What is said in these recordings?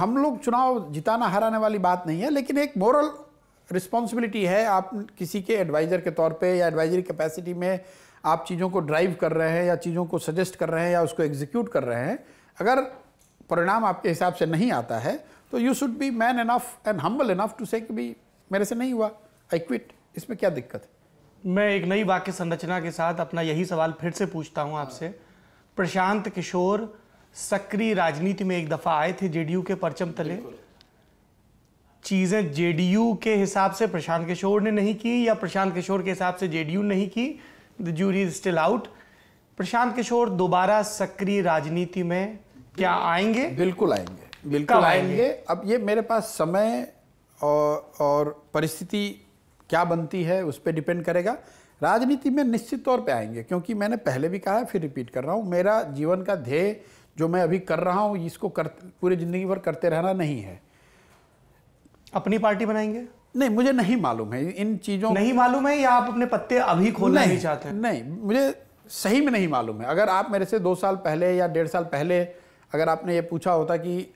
हम लोग चुनाव जिताना हराने वाली बात नहीं है लेकिन एक मॉरल रिस्पॉन्सिबिलिटी है आप किसी के एडवाइज़र के तौर पे या एडवाइजरी कैपेसिटी में आप चीज़ों को ड्राइव कर रहे हैं या चीज़ों को सजेस्ट कर रहे हैं या उसको एग्जीक्यूट कर रहे हैं अगर परिणाम आपके हिसाब से नहीं आता है तो you should be man enough and humble enough to say कि भी मेरे से नहीं हुआ आई क्विट इसमें क्या दिक्कत है मैं एक नई वाक्य संरचना के साथ अपना यही सवाल फिर से पूछता हूँ आपसे प्रशांत किशोर सक्रिय राजनीति में एक दफा आए थे जेडीयू के परचम तले चीजें जेडीयू के हिसाब से प्रशांत किशोर ने नहीं की या प्रशांत किशोर के हिसाब से जेडीयू नहीं की the jury is still out Prashant Kishor दोबारा सक्रिय राजनीति में क्या आएंगे बिल्कुल आएंगे बिल्कुल आएंगे? आएंगे अब ये मेरे पास समय और और परिस्थिति क्या बनती है उस पर डिपेंड करेगा राजनीति में निश्चित तौर पे आएंगे क्योंकि मैंने पहले भी कहा है फिर रिपीट कर रहा हूँ मेरा जीवन का ध्येय जो मैं अभी कर रहा हूँ इसको कर पूरी ज़िंदगी भर करते रहना नहीं है अपनी पार्टी बनाएंगे नहीं मुझे नहीं मालूम है इन चीज़ों नहीं मालूम है या आप अपने पत्ते अभी खोलना नहीं चाहते नहीं मुझे सही में नहीं मालूम है अगर आप मेरे से दो साल पहले या डेढ़ साल पहले अगर आपने ये पूछा होता कि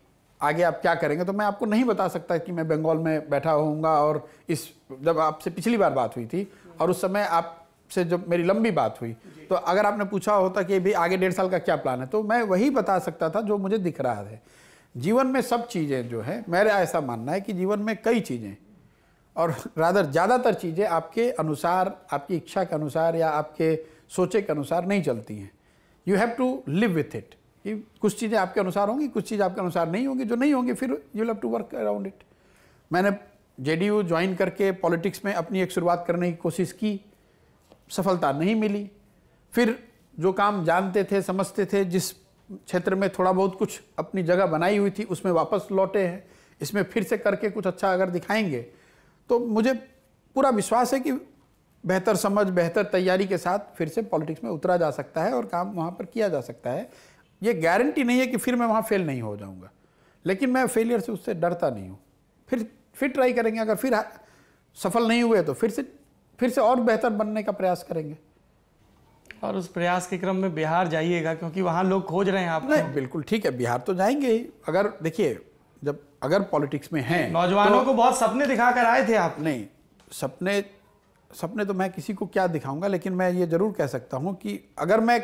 आगे आप क्या करेंगे तो मैं आपको नहीं बता सकता कि मैं बंगाल में बैठा होऊंगा और इस जब आपसे पिछली बार बात हुई थी और उस समय आप से जब मेरी लंबी बात हुई तो अगर आपने पूछा होता कि भाई आगे डेढ़ साल का क्या प्लान है तो मैं वही बता सकता था जो मुझे दिख रहा है जीवन में सब चीज़ें जो है मेरा ऐसा मानना है कि जीवन में कई चीज़ें और रादर ज़्यादातर चीज़ें आपके अनुसार आपकी इच्छा के अनुसार या आपके सोचे के अनुसार नहीं चलती हैं you have to live with it कि कुछ चीज़ें आपके अनुसार होंगी कुछ चीज़ आपके अनुसार नहीं होंगी जो नहीं होंगी फिर you have to work around it मैंने जे डी ज्वाइन करके पॉलिटिक्स में अपनी एक शुरुआत करने की कोशिश की सफलता नहीं मिली फिर जो काम जानते थे समझते थे जिस क्षेत्र में थोड़ा बहुत कुछ अपनी जगह बनाई हुई थी उसमें वापस लौटे हैं इसमें फिर से करके कुछ अच्छा अगर दिखाएंगे तो मुझे पूरा विश्वास है कि बेहतर समझ बेहतर तैयारी के साथ फिर से पॉलिटिक्स में उतरा जा सकता है और काम वहाँ पर किया जा सकता है ये गारंटी नहीं है कि फिर मैं वहाँ फेल नहीं हो जाऊँगा लेकिन मैं फेलियर से उससे डरता नहीं हूँ फिर फिर ट्राई करेंगे अगर फिर सफल नहीं हुए तो फिर से फिर से और बेहतर बनने का प्रयास करेंगे और उस प्रयास के क्रम में बिहार जाइएगा क्योंकि वहाँ लोग खोज रहे हैं आप नहीं बिल्कुल ठीक है बिहार तो जाएंगे ही अगर देखिए जब अगर पॉलिटिक्स में हैं नौजवानों तो, को बहुत सपने दिखा कर आए थे आप नहीं सपने सपने तो मैं किसी को क्या दिखाऊंगा लेकिन मैं ये जरूर कह सकता हूँ कि अगर मैं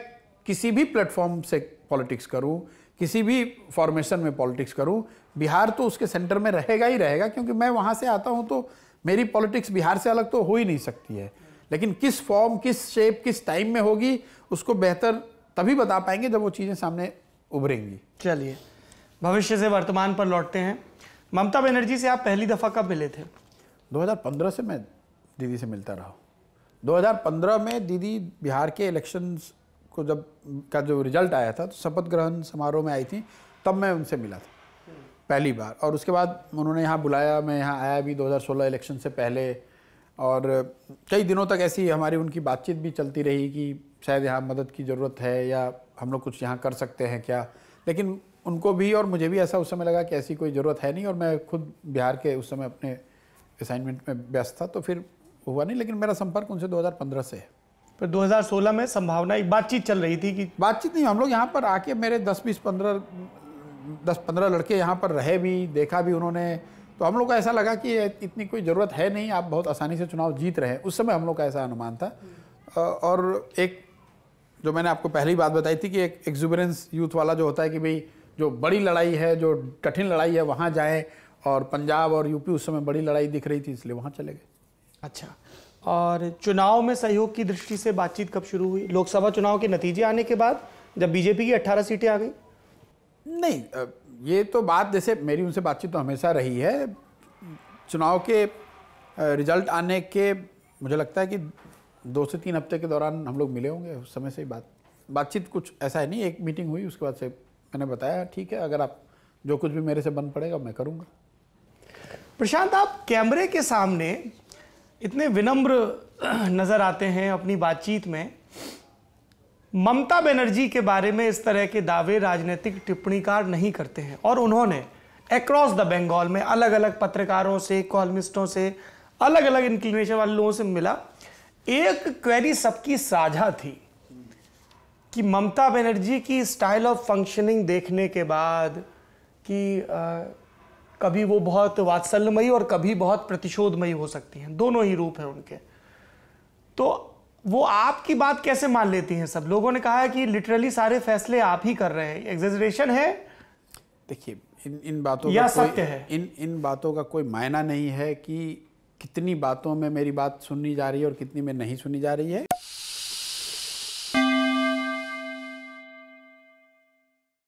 किसी भी प्लेटफॉर्म से पॉलिटिक्स करूँ किसी भी फॉर्मेशन में पॉलिटिक्स करूँ बिहार तो उसके सेंटर में रहेगा ही रहेगा क्योंकि मैं वहाँ से आता हूँ तो मेरी पॉलिटिक्स बिहार से अलग तो हो ही नहीं सकती है लेकिन किस फॉर्म किस शेप किस टाइम में होगी उसको बेहतर तभी बता पाएंगे जब वो चीज़ें सामने उभरेंगी चलिए भविष्य से वर्तमान पर लौटते हैं ममता बनर्जी से आप पहली दफ़ा कब मिले थे 2015 से मैं दीदी से मिलता रहा 2015 में दीदी बिहार के इलेक्शंस को जब का जो रिजल्ट आया था तो शपथ ग्रहण समारोह में आई थी तब मैं उनसे मिला था पहली बार और उसके बाद उन्होंने यहाँ बुलाया मैं यहाँ आया भी 2016 इलेक्शन से पहले और कई दिनों तक ऐसी हमारी उनकी बातचीत भी चलती रही कि शायद यहाँ मदद की ज़रूरत है या हम लोग कुछ यहाँ कर सकते हैं क्या लेकिन उनको भी और मुझे भी ऐसा उस समय लगा कि ऐसी कोई ज़रूरत है नहीं और मैं खुद बिहार के उस समय अपने असाइनमेंट में व्यस्त था तो फिर हुआ नहीं लेकिन मेरा संपर्क उनसे 2015 से है पर 2016 में संभावना एक बातचीत चल रही थी कि बातचीत नहीं हम लोग यहाँ पर आके मेरे 10 बीस पंद्रह दस पंद्रह लड़के यहाँ पर रहे भी देखा भी उन्होंने तो हम लोग को ऐसा लगा कि इतनी कोई ज़रूरत है नहीं आप बहुत आसानी से चुनाव जीत रहे हैं उस समय हम लोग का ऐसा अनुमान था और एक जो मैंने आपको पहली बात बताई थी कि एक एग्जुबरेंस यूथ वाला जो होता है कि भाई जो बड़ी लड़ाई है जो कठिन लड़ाई है वहाँ जाए और पंजाब और यूपी उस समय बड़ी लड़ाई दिख रही थी इसलिए वहाँ चले गए अच्छा और चुनाव में सहयोग की दृष्टि से बातचीत कब शुरू हुई लोकसभा चुनाव के नतीजे आने के बाद जब बीजेपी की 18 सीटें आ गई नहीं ये तो बात जैसे मेरी उनसे बातचीत तो हमेशा रही है चुनाव के रिजल्ट आने के मुझे लगता है कि दो से तीन हफ्ते के दौरान हम लोग मिले होंगे उस समय से ही बात बातचीत कुछ ऐसा है नहीं एक मीटिंग हुई उसके बाद से मैंने बताया ठीक है अगर आप जो कुछ भी मेरे से बन पड़ेगा मैं करूँगा प्रशांत आप कैमरे के सामने इतने विनम्र नज़र आते हैं अपनी बातचीत में ममता बनर्जी के बारे में इस तरह के दावे राजनीतिक टिप्पणीकार नहीं करते हैं और उन्होंने अक्रॉस द बंगाल में अलग अलग पत्रकारों से कॉलमिस्टों से अलग अलग इंक्लिनेशन वाले लोगों से मिला एक क्वेरी सबकी साझा थी कि ममता बनर्जी की स्टाइल ऑफ फंक्शनिंग देखने के बाद कि आ, कभी वो बहुत वात्सल्यमयी और कभी बहुत प्रतिशोधमयी हो सकती हैं दोनों ही रूप हैं उनके तो वो आपकी बात कैसे मान लेती हैं सब लोगों ने कहा है कि लिटरली सारे फैसले आप ही कर रहे हैं एग्जेजरेशन है देखिए इन इन बातों या सत्य है इन इन बातों का कोई मायना नहीं है कि कितनी बातों में मेरी बात सुननी जा रही है और कितनी में नहीं सुनी जा रही है